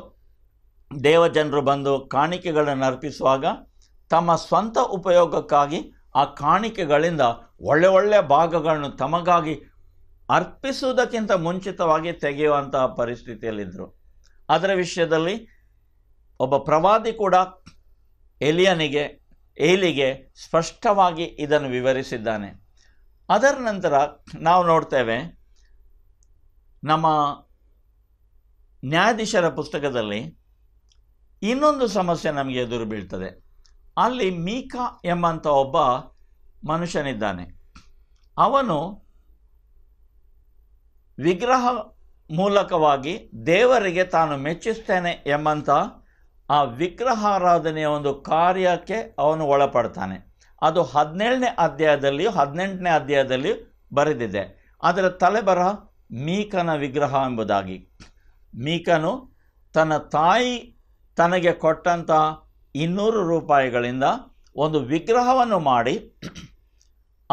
ದೇವಜನರು ಬಂದು ಕಾಣಿಕೆಗಳನ್ನು ಅರ್ಪಿಸುವಾಗ ತಮ್ಮ ಸ್ವಂತ ಉಪಯೋಗಕ್ಕಾಗಿ ಆ ಕಾಣಿಕೆಗಳಿಂದ ಒಳ್ಳೆ ಒಳ್ಳೆಯ ಭಾಗಗಳನ್ನು ತಮಗಾಗಿ ಅರ್ಪಿಸುವುದಕ್ಕಿಂತ ಮುಂಚಿತವಾಗಿ ತೆಗೆಯುವಂತಹ ಪರಿಸ್ಥಿತಿಯಲ್ಲಿದ್ದರು ಅದರ ವಿಷಯದಲ್ಲಿ ಒಬ್ಬ ಪ್ರವಾದಿ ಕೂಡ ಎಲಿಯನಿಗೆ ಏಲಿಗೆ ಸ್ಪಷ್ಟವಾಗಿ ಇದನ್ನು ವಿವರಿಸಿದ್ದಾನೆ ಅದರ ನಂತರ ನಾವು ನೋಡ್ತೇವೆ ನಮ್ಮ ನ್ಯಾಯಾಧೀಶರ ಪುಸ್ತಕದಲ್ಲಿ ಇನ್ನೊಂದು ಸಮಸ್ಯೆ ನಮಗೆ ಎದುರು ಬೀಳ್ತದೆ ಅಲ್ಲಿ ಮೀಕಾ ಎಂಬಂಥ ಒಬ್ಬ ಮನುಷ್ಯನಿದ್ದಾನೆ ಅವನು ವಿಗ್ರಹ ಮೂಲಕವಾಗಿ ದೇವರಿಗೆ ತಾನು ಮೆಚ್ಚಿಸ್ತೇನೆ ಎಂಬಂಥ ಆ ವಿಗ್ರಹಾರಾಧನೆಯ ಒಂದು ಕಾರ್ಯಕ್ಕೆ ಅವನು ಒಳಪಡ್ತಾನೆ ಅದು ಹದಿನೇಳನೇ ಅಧ್ಯಾಯದಲ್ಲಿಯೂ ಹದಿನೆಂಟನೇ ಅಧ್ಯಾಯದಲ್ಲಿಯೂ ಬರೆದಿದೆ ಅದರ ತಲೆಬರ ಮೀಕನ ವಿಗ್ರಹ ಎಂಬುದಾಗಿ ಮೀಕನು ತನ್ನ ತಾಯಿ ತನಗೆ ಕೊಟ್ಟಂಥ ಇನ್ನೂರು ರೂಪಾಯಿಗಳಿಂದ ಒಂದು ವಿಗ್ರಹವನ್ನು ಮಾಡಿ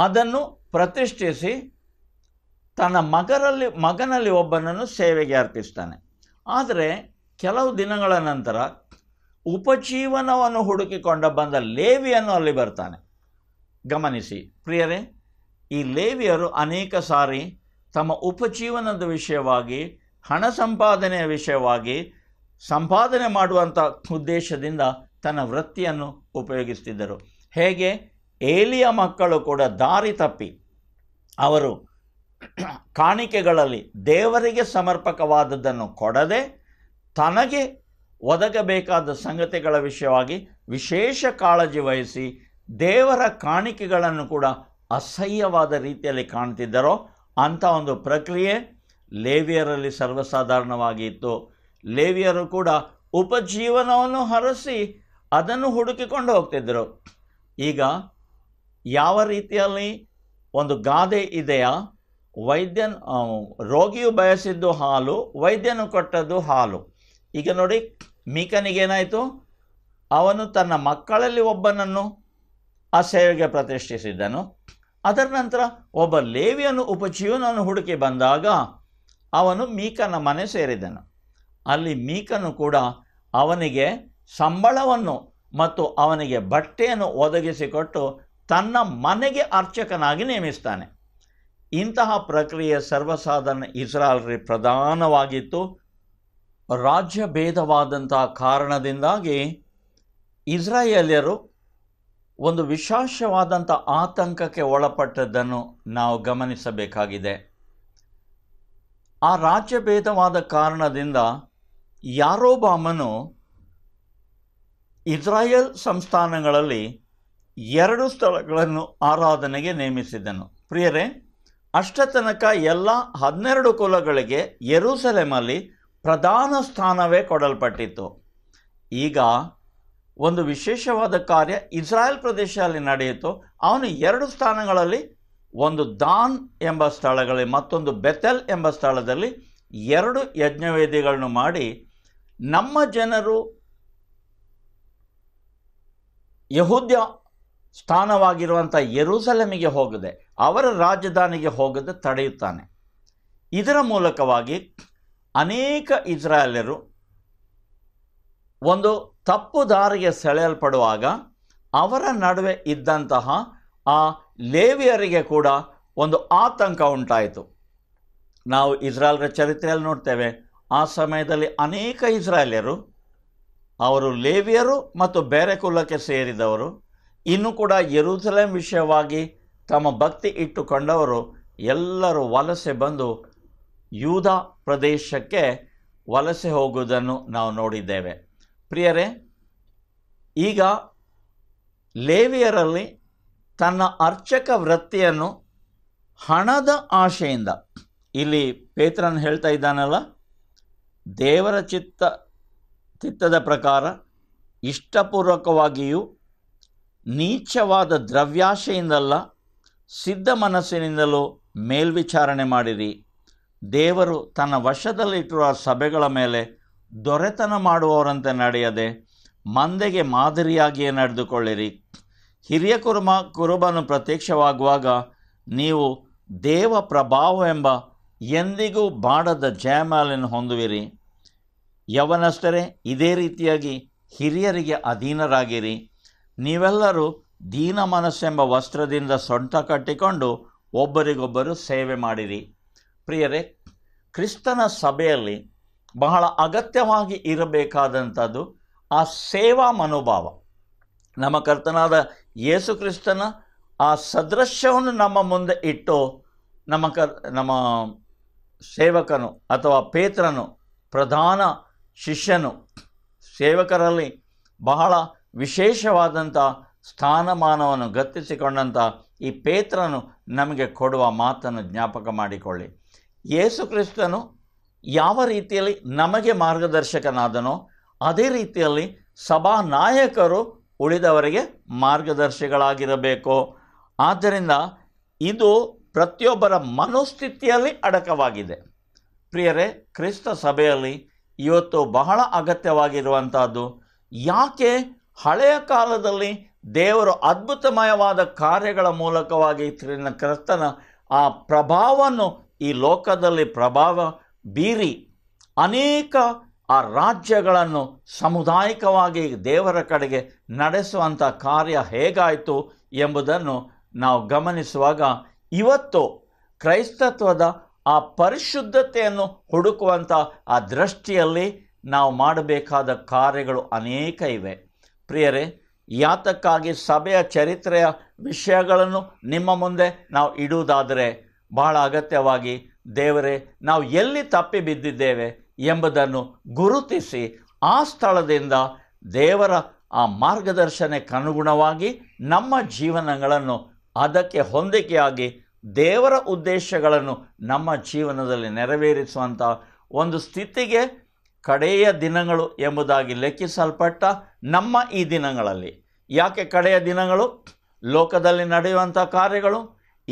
ಅದನ್ನು ಪ್ರತಿಷ್ಠಿಸಿ ತನ್ನ ಮಗರಲ್ಲಿ ಮಗನಲ್ಲಿ ಒಬ್ಬನನ್ನು ಸೇವೆಗೆ ಅರ್ಪಿಸ್ತಾನೆ ಆದರೆ ಕೆಲವು ದಿನಗಳ ನಂತರ ಉಪಜೀವನವನ್ನು ಹುಡುಕಿಕೊಂಡ ಬಂದ ಲೇವಿಯನ್ನು ಅಲ್ಲಿ ಬರ್ತಾನೆ ಗಮನಿಸಿ ಪ್ರಿಯರೇ ಈ ಲೇವಿಯರು ಅನೇಕ ಸಾರಿ ತಮ್ಮ ಉಪಜೀವನದ ವಿಷಯವಾಗಿ ಹಣ ಸಂಪಾದನೆಯ ವಿಷಯವಾಗಿ ಸಂಪಾದನೆ ಮಾಡುವಂಥ ಉದ್ದೇಶದಿಂದ ತನ್ನ ವೃತ್ತಿಯನ್ನು ಉಪಯೋಗಿಸ್ತಿದ್ದರು ಹೇಗೆ ಏಲಿಯ ಮಕ್ಕಳು ಕೂಡ ದಾರಿ ತಪ್ಪಿ ಅವರು ಕಾಣಿಕೆಗಳಲ್ಲಿ ದೇವರಿಗೆ ಸಮರ್ಪಕವಾದದ್ದನ್ನು ಕೊಡದೆ ತನಗೆ ಒದಗಬೇಕಾದ ಸಂಗತಿಗಳ ವಿಷಯವಾಗಿ ವಿಶೇಷ ಕಾಳಜಿ ವಹಿಸಿ ದೇವರ ಕಾಣಿಕೆಗಳನ್ನು ಕೂಡ ಅಸಹ್ಯವಾದ ರೀತಿಯಲ್ಲಿ ಕಾಣ್ತಿದ್ದರೋ ಅಂಥ ಒಂದು ಪ್ರಕ್ರಿಯೆ ಲೇವಿಯರಲ್ಲಿ ಸರ್ವಸಾಧಾರಣವಾಗಿ ಇತ್ತು ಲೇವಿಯರು ಕೂಡ ಉಪಜೀವನವನ್ನು ಹರಸಿ ಅದನ್ನು ಹುಡುಕಿಕೊಂಡು ಹೋಗ್ತಿದ್ದರು ಈಗ ಯಾವ ರೀತಿಯಲ್ಲಿ ಒಂದು ಗಾದೆ ಇದೆಯಾ ವೈದ್ಯನ್ ರೋಗಿಯು ಬಯಸಿದ್ದು ಹಾಲು ವೈದ್ಯನು ಕೊಟ್ಟದ್ದು ಹಾಲು ಈಗ ನೋಡಿ ಮೀಕನಿಗೇನಾಯಿತು ಅವನು ತನ್ನ ಮಕ್ಕಳಲ್ಲಿ ಒಬ್ಬನನ್ನು ಆ ಸೇವೆಗೆ ಪ್ರತಿಷ್ಠಿಸಿದ್ದನು ಅದರ ನಂತರ ಒಬ್ಬ ಲೇವಿಯನ್ನು ಉಪಜೀವನವನ್ನು ಹುಡುಕಿ ಬಂದಾಗ ಅವನು ಮೀಕನ ಮನೆ ಸೇರಿದನು ಅಲ್ಲಿ ಮೀಕನು ಕೂಡ ಅವನಿಗೆ ಸಂಬಳವನ್ನು ಮತ್ತು ಅವನಿಗೆ ಬಟ್ಟೆಯನ್ನು ಒದಗಿಸಿಕೊಟ್ಟು ತನ್ನ ಮನೆಗೆ ಅರ್ಚಕನಾಗಿ ನೇಮಿಸ್ತಾನೆ ಇಂತಹ ಪ್ರಕ್ರಿಯೆ ಸರ್ವಸಾಧಾರಣ ಇಸ್ರಾಲ್ರಿ ಪ್ರಧಾನವಾಗಿತ್ತು ರಾಜ್ಯ ಭೇದವಾದಂತಹ ಕಾರಣದಿಂದಾಗಿ ಇಸ್ರಾಯೇಲ್ಯರು ಒಂದು ವಿಶೇಷವಾದಂಥ ಆತಂಕಕ್ಕೆ ಒಳಪಟ್ಟದ್ದನ್ನು ನಾವು ಗಮನಿಸಬೇಕಾಗಿದೆ ಆ ರಾಜ್ಯ ಭೇದವಾದ ಕಾರಣದಿಂದ ಯಾರೋಬಾಮನು ಇಸ್ರಾಯೇಲ್ ಸಂಸ್ಥಾನಗಳಲ್ಲಿ ಎರಡು ಸ್ಥಳಗಳನ್ನು ಆರಾಧನೆಗೆ ನೇಮಿಸಿದನು ಪ್ರಿಯರೇ ಅಷ್ಟತನಕ ಎಲ್ಲ ಹನ್ನೆರಡು ಕುಲಗಳಿಗೆ ಯೆರೂಸಲೇಮಲ್ಲಿ ಪ್ರಧಾನ ಸ್ಥಾನವೇ ಕೊಡಲ್ಪಟ್ಟಿತ್ತು ಈಗ ಒಂದು ವಿಶೇಷವಾದ ಕಾರ್ಯ ಇಸ್ರಾಯೇಲ್ ಪ್ರದೇಶದಲ್ಲಿ ನಡೆಯಿತು ಅವನು ಎರಡು ಸ್ಥಾನಗಳಲ್ಲಿ ಒಂದು ದಾನ್ ಎಂಬ ಸ್ಥಳಗಳಲ್ಲಿ ಮತ್ತೊಂದು ಬೆತೆಲ್ ಎಂಬ ಸ್ಥಳದಲ್ಲಿ ಎರಡು ಯಜ್ಞವೇದಿಗಳನ್ನು ಮಾಡಿ ನಮ್ಮ ಜನರು ಯಹೂದ್ಯ ಸ್ಥಾನವಾಗಿರುವಂಥ ಯರೂಸಲಮಿಗೆ ಹೋಗದೆ ಅವರ ರಾಜಧಾನಿಗೆ ಹೋಗದೆ ತಡೆಯುತ್ತಾನೆ ಇದರ ಮೂಲಕವಾಗಿ ಅನೇಕ ಇಸ್ರಾಯೇಲರು ಒಂದು ತಪ್ಪು ದಾರಿಗೆ ಸೆಳೆಯಲ್ಪಡುವಾಗ ಅವರ ನಡುವೆ ಇದ್ದಂತಹ ಆ ಲೇವಿಯರಿಗೆ ಕೂಡ ಒಂದು ಆತಂಕ ಉಂಟಾಯಿತು ನಾವು ಇಸ್ರಾಲ್ರ ಚರಿತ್ರೆಯಲ್ಲಿ ನೋಡ್ತೇವೆ ಆ ಸಮಯದಲ್ಲಿ ಅನೇಕ ಇಸ್ರಾಯೇಲ್ಯರು ಅವರು ಲೇವಿಯರು ಮತ್ತು ಬೇರೆ ಕುಲಕ್ಕೆ ಸೇರಿದವರು ಇನ್ನೂ ಕೂಡ ಯೆರೂಸಲೇಂ ವಿಷಯವಾಗಿ ತಮ್ಮ ಭಕ್ತಿ ಇಟ್ಟುಕೊಂಡವರು ಎಲ್ಲರೂ ವಲಸೆ ಬಂದು ಯೂಧ ಪ್ರದೇಶಕ್ಕೆ ವಲಸೆ ಹೋಗುವುದನ್ನು ನಾವು ನೋಡಿದ್ದೇವೆ ಪ್ರಿಯರೇ ಈಗ ಲೇವಿಯರಲ್ಲಿ ತನ್ನ ಅರ್ಚಕ ವೃತ್ತಿಯನ್ನು ಹಣದ ಆಶೆಯಿಂದ ಇಲ್ಲಿ ಪೇತ್ರನ್ ಹೇಳ್ತಾ ಇದ್ದಾನಲ್ಲ ದೇವರ ಚಿತ್ತ ಚಿತ್ತದ ಪ್ರಕಾರ ಇಷ್ಟಪೂರ್ವಕವಾಗಿಯೂ ನೀಚವಾದ ದ್ರವ್ಯಾಶೆಯಿಂದಲ್ಲ ಸಿದ್ಧ ಮನಸ್ಸಿನಿಂದಲೂ ಮೇಲ್ವಿಚಾರಣೆ ಮಾಡಿರಿ ದೇವರು ತನ್ನ ವಶದಲ್ಲಿಟ್ಟಿರುವ ಸಭೆಗಳ ಮೇಲೆ ದೊರೆತನ ಮಾಡುವವರಂತೆ ನಡೆಯದೆ ಮಂದೆಗೆ ಮಾದರಿಯಾಗಿಯೇ ನಡೆದುಕೊಳ್ಳಿರಿ ಹಿರಿಯ ಕುರುಮ ಕುರುಬನು ಪ್ರತ್ಯಕ್ಷವಾಗುವಾಗ ನೀವು ದೇವ ಪ್ರಭಾವ ಎಂಬ ಎಂದಿಗೂ ಬಾಡದ ಜಯಮಾಲನ್ನು ಹೊಂದುವಿರಿ ಯವನಷ್ಟರೇ ಇದೇ ರೀತಿಯಾಗಿ ಹಿರಿಯರಿಗೆ ಅಧೀನರಾಗಿರಿ ನೀವೆಲ್ಲರೂ ದೀನ ಮನಸ್ಸೆಂಬ ವಸ್ತ್ರದಿಂದ ಸೊಂಟ ಕಟ್ಟಿಕೊಂಡು ಒಬ್ಬರಿಗೊಬ್ಬರು ಸೇವೆ ಮಾಡಿರಿ ಪ್ರಿಯರೇ ಕ್ರಿಸ್ತನ ಸಭೆಯಲ್ಲಿ ಬಹಳ ಅಗತ್ಯವಾಗಿ ಇರಬೇಕಾದಂಥದ್ದು ಆ ಸೇವಾ ಮನೋಭಾವ ನಮ್ಮ ಕರ್ತನಾದ ಯೇಸು ಕ್ರಿಸ್ತನ ಆ ಸದೃಶ್ಯವನ್ನು ನಮ್ಮ ಮುಂದೆ ಇಟ್ಟು ನಮ್ಮ ಕರ್ ನಮ್ಮ ಸೇವಕನು ಅಥವಾ ಪೇತ್ರನು ಪ್ರಧಾನ ಶಿಷ್ಯನು ಸೇವಕರಲ್ಲಿ ಬಹಳ ವಿಶೇಷವಾದಂಥ ಸ್ಥಾನಮಾನವನ್ನು ಗತ್ತಿಸಿಕೊಂಡಂಥ ಈ ಪೇತ್ರನು ನಮಗೆ ಕೊಡುವ ಮಾತನ್ನು ಜ್ಞಾಪಕ ಮಾಡಿಕೊಳ್ಳಿ ಯೇಸು ಕ್ರಿಸ್ತನು ಯಾವ ರೀತಿಯಲ್ಲಿ ನಮಗೆ ಮಾರ್ಗದರ್ಶಕನಾದನೋ ಅದೇ ರೀತಿಯಲ್ಲಿ ಸಭಾ ನಾಯಕರು ಉಳಿದವರಿಗೆ ಮಾರ್ಗದರ್ಶಿಗಳಾಗಿರಬೇಕು ಆದ್ದರಿಂದ ಇದು ಪ್ರತಿಯೊಬ್ಬರ ಮನೋಸ್ಥಿತಿಯಲ್ಲಿ ಅಡಕವಾಗಿದೆ ಪ್ರಿಯರೇ ಕ್ರಿಸ್ತ ಸಭೆಯಲ್ಲಿ ಇವತ್ತು ಬಹಳ ಅಗತ್ಯವಾಗಿರುವಂಥದ್ದು ಯಾಕೆ ಹಳೆಯ ಕಾಲದಲ್ಲಿ ದೇವರು ಅದ್ಭುತಮಯವಾದ ಕಾರ್ಯಗಳ ಮೂಲಕವಾಗಿ ಕ್ರಿಸ್ತನ ಆ ಪ್ರಭಾವವನ್ನು ಈ ಲೋಕದಲ್ಲಿ ಪ್ರಭಾವ ಬೀರಿ ಅನೇಕ ಆ ರಾಜ್ಯಗಳನ್ನು ಸಮುದಾಯಿಕವಾಗಿ ದೇವರ ಕಡೆಗೆ ನಡೆಸುವಂಥ ಕಾರ್ಯ ಹೇಗಾಯಿತು ಎಂಬುದನ್ನು ನಾವು ಗಮನಿಸುವಾಗ ಇವತ್ತು ಕ್ರೈಸ್ತತ್ವದ ಆ ಪರಿಶುದ್ಧತೆಯನ್ನು ಹುಡುಕುವಂಥ ಆ ದೃಷ್ಟಿಯಲ್ಲಿ ನಾವು ಮಾಡಬೇಕಾದ ಕಾರ್ಯಗಳು ಅನೇಕ ಇವೆ ಪ್ರಿಯರೇ ಯಾತಕ್ಕಾಗಿ ಸಭೆಯ ಚರಿತ್ರೆಯ ವಿಷಯಗಳನ್ನು ನಿಮ್ಮ ಮುಂದೆ ನಾವು ಇಡುವುದಾದರೆ ಬಹಳ ಅಗತ್ಯವಾಗಿ ದೇವರೇ ನಾವು ಎಲ್ಲಿ ತಪ್ಪಿ ಬಿದ್ದಿದ್ದೇವೆ ಎಂಬುದನ್ನು ಗುರುತಿಸಿ ಆ ಸ್ಥಳದಿಂದ ದೇವರ ಆ ಮಾರ್ಗದರ್ಶನಕ್ಕನುಗುಣವಾಗಿ ನಮ್ಮ ಜೀವನಗಳನ್ನು ಅದಕ್ಕೆ ಹೊಂದಿಕೆಯಾಗಿ ದೇವರ ಉದ್ದೇಶಗಳನ್ನು ನಮ್ಮ ಜೀವನದಲ್ಲಿ ನೆರವೇರಿಸುವಂಥ ಒಂದು ಸ್ಥಿತಿಗೆ ಕಡೆಯ ದಿನಗಳು ಎಂಬುದಾಗಿ ಲೆಕ್ಕಿಸಲ್ಪಟ್ಟ ನಮ್ಮ ಈ ದಿನಗಳಲ್ಲಿ ಯಾಕೆ ಕಡೆಯ ದಿನಗಳು ಲೋಕದಲ್ಲಿ ನಡೆಯುವಂಥ ಕಾರ್ಯಗಳು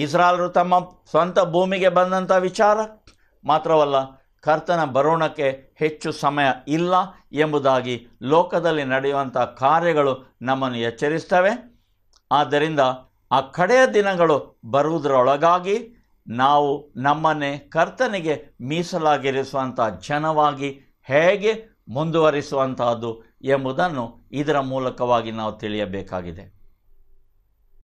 ಇಸ್ರಾಲರು ತಮ್ಮ ಸ್ವಂತ ಭೂಮಿಗೆ ಬಂದಂಥ ವಿಚಾರ ಮಾತ್ರವಲ್ಲ ಕರ್ತನ ಬರೋಣಕ್ಕೆ ಹೆಚ್ಚು ಸಮಯ ಇಲ್ಲ ಎಂಬುದಾಗಿ ಲೋಕದಲ್ಲಿ ನಡೆಯುವಂಥ ಕಾರ್ಯಗಳು ನಮ್ಮನ್ನು ಎಚ್ಚರಿಸ್ತವೆ ಆದ್ದರಿಂದ ಆ ಕಡೆಯ ದಿನಗಳು ಬರುವುದರೊಳಗಾಗಿ ನಾವು ನಮ್ಮನ್ನೇ ಕರ್ತನಿಗೆ ಮೀಸಲಾಗಿರಿಸುವಂಥ ಜನವಾಗಿ ಹೇಗೆ ಮುಂದುವರಿಸುವಂತಹದ್ದು ಎಂಬುದನ್ನು ಇದರ ಮೂಲಕವಾಗಿ ನಾವು ತಿಳಿಯಬೇಕಾಗಿದೆ